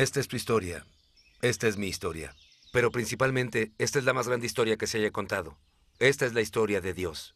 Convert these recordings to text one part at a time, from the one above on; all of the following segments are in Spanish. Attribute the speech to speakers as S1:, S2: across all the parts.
S1: Esta es tu historia. Esta es mi historia. Pero principalmente, esta es la más grande historia que se haya contado. Esta es la historia de Dios.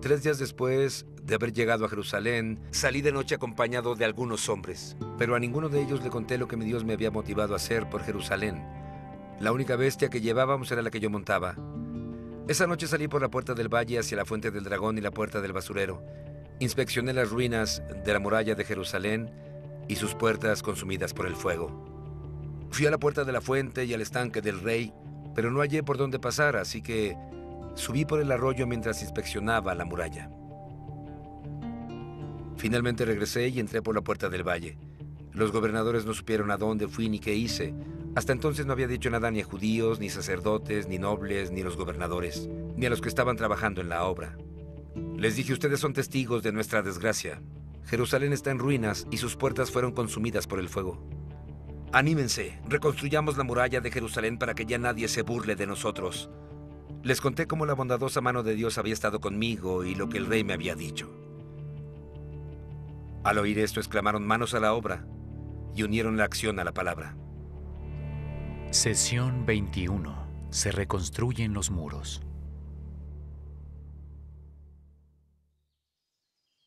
S1: Tres días después de haber llegado a Jerusalén, salí de noche acompañado de algunos hombres, pero a ninguno de ellos le conté lo que mi Dios me había motivado a hacer por Jerusalén. La única bestia que llevábamos era la que yo montaba. Esa noche salí por la puerta del valle hacia la fuente del dragón y la puerta del basurero. Inspeccioné las ruinas de la muralla de Jerusalén y sus puertas consumidas por el fuego. Fui a la puerta de la fuente y al estanque del rey, pero no hallé por dónde pasar, así que subí por el arroyo mientras inspeccionaba la muralla. Finalmente regresé y entré por la puerta del valle. Los gobernadores no supieron a dónde fui ni qué hice. Hasta entonces no había dicho nada ni a judíos, ni sacerdotes, ni nobles, ni los gobernadores, ni a los que estaban trabajando en la obra. Les dije, ustedes son testigos de nuestra desgracia. Jerusalén está en ruinas y sus puertas fueron consumidas por el fuego. Anímense, reconstruyamos la muralla de Jerusalén para que ya nadie se burle de nosotros. Les conté cómo la bondadosa mano de Dios había estado conmigo y lo que el rey me había dicho. Al oír esto exclamaron manos a la obra y unieron la acción a la palabra.
S2: Sesión 21. Se reconstruyen los muros.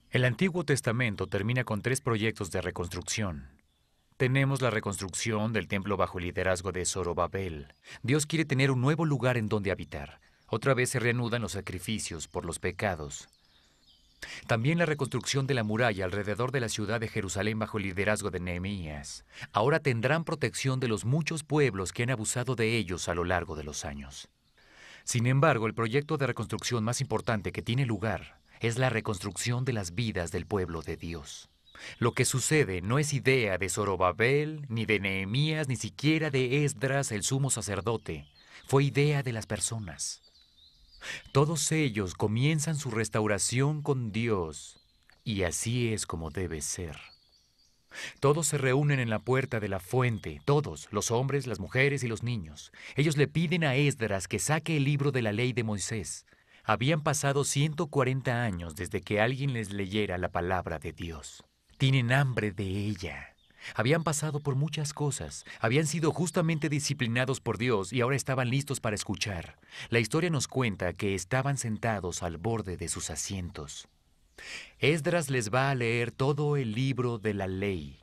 S2: El Antiguo Testamento termina con tres proyectos de reconstrucción. Tenemos la reconstrucción del templo bajo el liderazgo de Zorobabel. Dios quiere tener un nuevo lugar en donde habitar. Otra vez se reanudan los sacrificios por los pecados. También la reconstrucción de la muralla alrededor de la ciudad de Jerusalén bajo el liderazgo de Nehemías. Ahora tendrán protección de los muchos pueblos que han abusado de ellos a lo largo de los años. Sin embargo, el proyecto de reconstrucción más importante que tiene lugar es la reconstrucción de las vidas del pueblo de Dios. Lo que sucede no es idea de Zorobabel, ni de Nehemías, ni siquiera de Esdras, el sumo sacerdote. Fue idea de las personas. Todos ellos comienzan su restauración con Dios, y así es como debe ser. Todos se reúnen en la puerta de la fuente, todos, los hombres, las mujeres y los niños. Ellos le piden a Esdras que saque el libro de la ley de Moisés. Habían pasado 140 años desde que alguien les leyera la palabra de Dios. Tienen hambre de ella. Habían pasado por muchas cosas, habían sido justamente disciplinados por Dios y ahora estaban listos para escuchar. La historia nos cuenta que estaban sentados al borde de sus asientos. Esdras les va a leer todo el libro de la ley.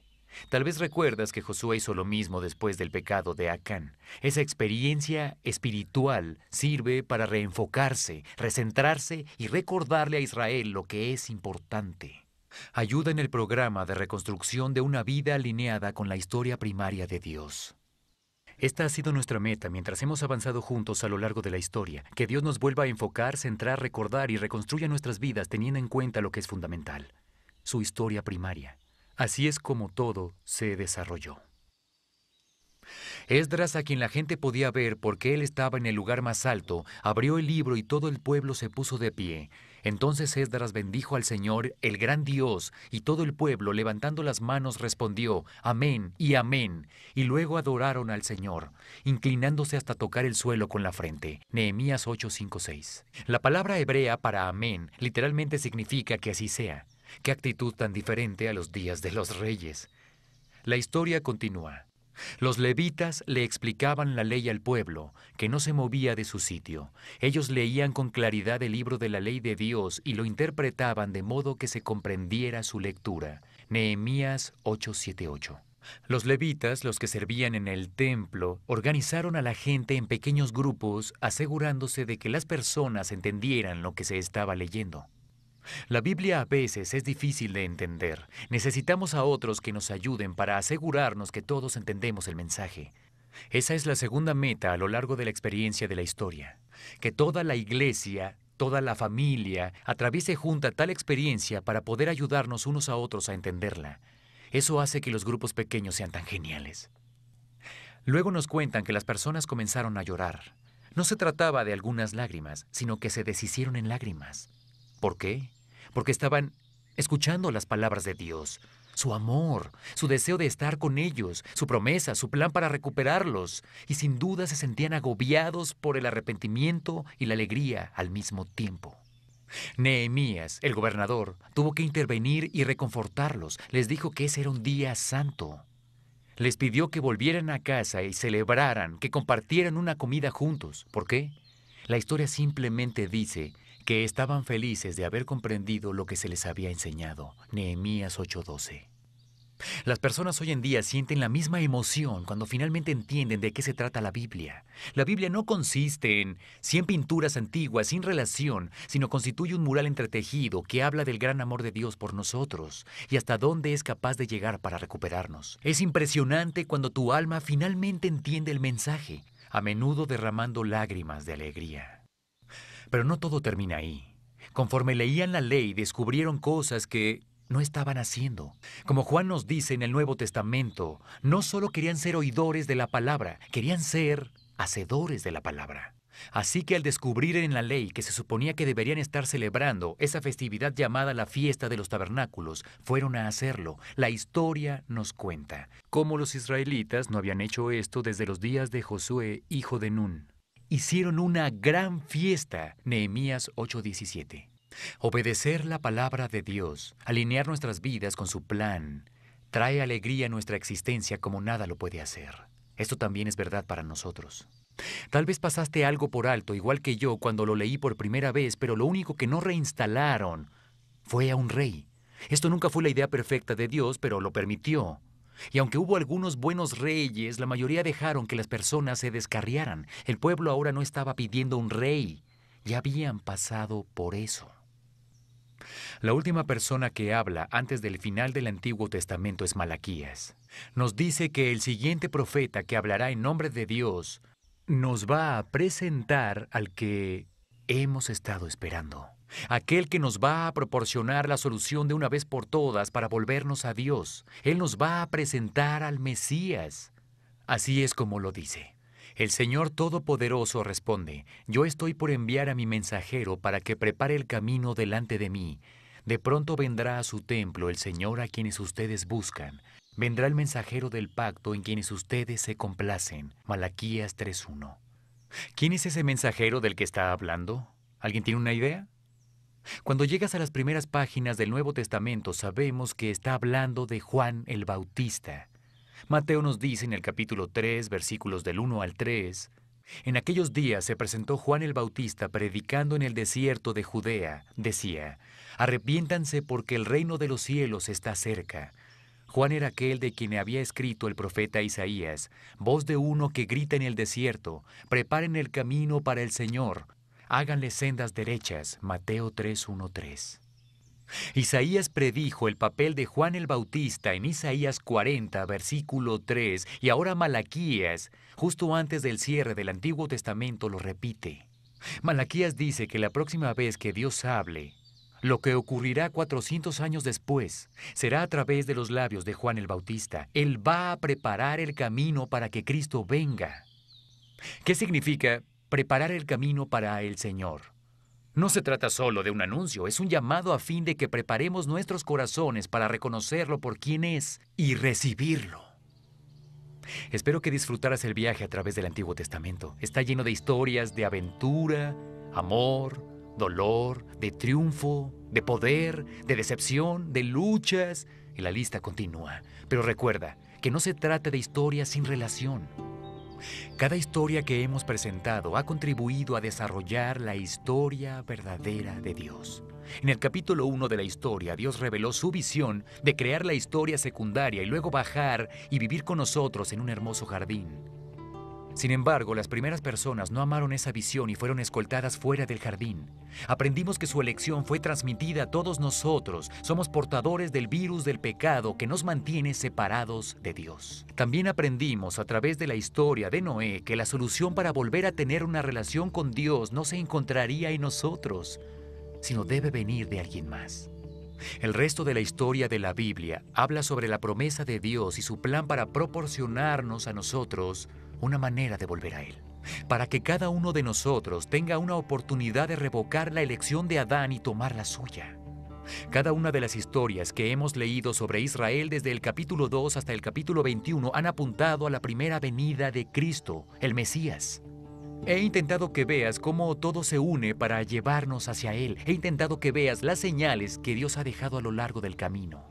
S2: Tal vez recuerdas que Josué hizo lo mismo después del pecado de Acán. Esa experiencia espiritual sirve para reenfocarse, recentrarse y recordarle a Israel lo que es importante. Ayuda en el programa de reconstrucción de una vida alineada con la historia primaria de Dios. Esta ha sido nuestra meta mientras hemos avanzado juntos a lo largo de la historia, que Dios nos vuelva a enfocar, centrar, recordar y reconstruya nuestras vidas teniendo en cuenta lo que es fundamental, su historia primaria. Así es como todo se desarrolló. Esdras, a quien la gente podía ver porque él estaba en el lugar más alto, abrió el libro y todo el pueblo se puso de pie, entonces Esdras bendijo al Señor, el gran Dios, y todo el pueblo, levantando las manos, respondió, Amén y Amén. Y luego adoraron al Señor, inclinándose hasta tocar el suelo con la frente. Nehemías 8:56. La palabra hebrea para Amén literalmente significa que así sea. Qué actitud tan diferente a los días de los reyes. La historia continúa. Los levitas le explicaban la ley al pueblo, que no se movía de su sitio. Ellos leían con claridad el libro de la ley de Dios y lo interpretaban de modo que se comprendiera su lectura. Nehemías 8:78. Los levitas, los que servían en el templo, organizaron a la gente en pequeños grupos, asegurándose de que las personas entendieran lo que se estaba leyendo. La Biblia a veces es difícil de entender. Necesitamos a otros que nos ayuden para asegurarnos que todos entendemos el mensaje. Esa es la segunda meta a lo largo de la experiencia de la historia. Que toda la iglesia, toda la familia, atraviese junta tal experiencia para poder ayudarnos unos a otros a entenderla. Eso hace que los grupos pequeños sean tan geniales. Luego nos cuentan que las personas comenzaron a llorar. No se trataba de algunas lágrimas, sino que se deshicieron en lágrimas. ¿Por qué? porque estaban escuchando las palabras de Dios, su amor, su deseo de estar con ellos, su promesa, su plan para recuperarlos, y sin duda se sentían agobiados por el arrepentimiento y la alegría al mismo tiempo. Nehemías, el gobernador, tuvo que intervenir y reconfortarlos. Les dijo que ese era un día santo. Les pidió que volvieran a casa y celebraran, que compartieran una comida juntos. ¿Por qué? La historia simplemente dice que estaban felices de haber comprendido lo que se les había enseñado. Nehemías 8:12. Las personas hoy en día sienten la misma emoción cuando finalmente entienden de qué se trata la Biblia. La Biblia no consiste en 100 pinturas antiguas sin relación, sino constituye un mural entretejido que habla del gran amor de Dios por nosotros y hasta dónde es capaz de llegar para recuperarnos. Es impresionante cuando tu alma finalmente entiende el mensaje, a menudo derramando lágrimas de alegría. Pero no todo termina ahí. Conforme leían la ley, descubrieron cosas que no estaban haciendo. Como Juan nos dice en el Nuevo Testamento, no solo querían ser oidores de la palabra, querían ser hacedores de la palabra. Así que al descubrir en la ley que se suponía que deberían estar celebrando esa festividad llamada la fiesta de los tabernáculos, fueron a hacerlo. La historia nos cuenta cómo los israelitas no habían hecho esto desde los días de Josué, hijo de Nun hicieron una gran fiesta. Nehemías 8:17. Obedecer la palabra de Dios, alinear nuestras vidas con su plan, trae alegría a nuestra existencia como nada lo puede hacer. Esto también es verdad para nosotros. Tal vez pasaste algo por alto, igual que yo cuando lo leí por primera vez, pero lo único que no reinstalaron fue a un rey. Esto nunca fue la idea perfecta de Dios, pero lo permitió. Y aunque hubo algunos buenos reyes, la mayoría dejaron que las personas se descarriaran. El pueblo ahora no estaba pidiendo un rey, ya habían pasado por eso. La última persona que habla antes del final del Antiguo Testamento es Malaquías. Nos dice que el siguiente profeta que hablará en nombre de Dios nos va a presentar al que hemos estado esperando aquel que nos va a proporcionar la solución de una vez por todas para volvernos a Dios. Él nos va a presentar al Mesías. Así es como lo dice. El Señor Todopoderoso responde, Yo estoy por enviar a mi mensajero para que prepare el camino delante de mí. De pronto vendrá a su templo el Señor a quienes ustedes buscan. Vendrá el mensajero del pacto en quienes ustedes se complacen. Malaquías 3.1. ¿Quién es ese mensajero del que está hablando? ¿Alguien tiene una idea? Cuando llegas a las primeras páginas del Nuevo Testamento sabemos que está hablando de Juan el Bautista. Mateo nos dice en el capítulo 3, versículos del 1 al 3, En aquellos días se presentó Juan el Bautista predicando en el desierto de Judea, decía, Arrepiéntanse porque el reino de los cielos está cerca. Juan era aquel de quien había escrito el profeta Isaías, voz de uno que grita en el desierto, preparen el camino para el Señor, háganle sendas derechas, Mateo 3.1.3. Isaías predijo el papel de Juan el Bautista en Isaías 40, versículo 3, y ahora Malaquías, justo antes del cierre del Antiguo Testamento, lo repite. Malaquías dice que la próxima vez que Dios hable, lo que ocurrirá 400 años después será a través de los labios de Juan el Bautista. Él va a preparar el camino para que Cristo venga. ¿Qué significa preparar el camino para el Señor. No se trata solo de un anuncio, es un llamado a fin de que preparemos nuestros corazones para reconocerlo por quien es y recibirlo. Espero que disfrutaras el viaje a través del Antiguo Testamento. Está lleno de historias de aventura, amor, dolor, de triunfo, de poder, de decepción, de luchas, y la lista continúa. Pero recuerda que no se trata de historias sin relación. Cada historia que hemos presentado ha contribuido a desarrollar la historia verdadera de Dios. En el capítulo 1 de la historia, Dios reveló su visión de crear la historia secundaria y luego bajar y vivir con nosotros en un hermoso jardín. Sin embargo, las primeras personas no amaron esa visión y fueron escoltadas fuera del jardín. Aprendimos que su elección fue transmitida a todos nosotros. Somos portadores del virus del pecado que nos mantiene separados de Dios. También aprendimos a través de la historia de Noé que la solución para volver a tener una relación con Dios no se encontraría en nosotros, sino debe venir de alguien más. El resto de la historia de la Biblia habla sobre la promesa de Dios y su plan para proporcionarnos a nosotros una manera de volver a Él, para que cada uno de nosotros tenga una oportunidad de revocar la elección de Adán y tomar la suya. Cada una de las historias que hemos leído sobre Israel desde el capítulo 2 hasta el capítulo 21 han apuntado a la primera venida de Cristo, el Mesías. He intentado que veas cómo todo se une para llevarnos hacia Él. He intentado que veas las señales que Dios ha dejado a lo largo del camino.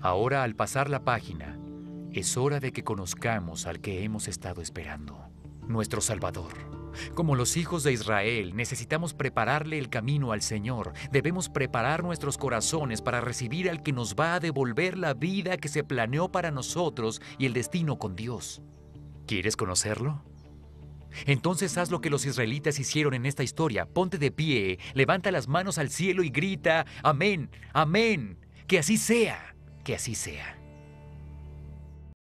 S2: Ahora, al pasar la página, es hora de que conozcamos al que hemos estado esperando, nuestro Salvador. Como los hijos de Israel, necesitamos prepararle el camino al Señor. Debemos preparar nuestros corazones para recibir al que nos va a devolver la vida que se planeó para nosotros y el destino con Dios. ¿Quieres conocerlo? Entonces haz lo que los israelitas hicieron en esta historia. Ponte de pie, levanta las manos al cielo y grita, amén, amén, que así sea, que así sea.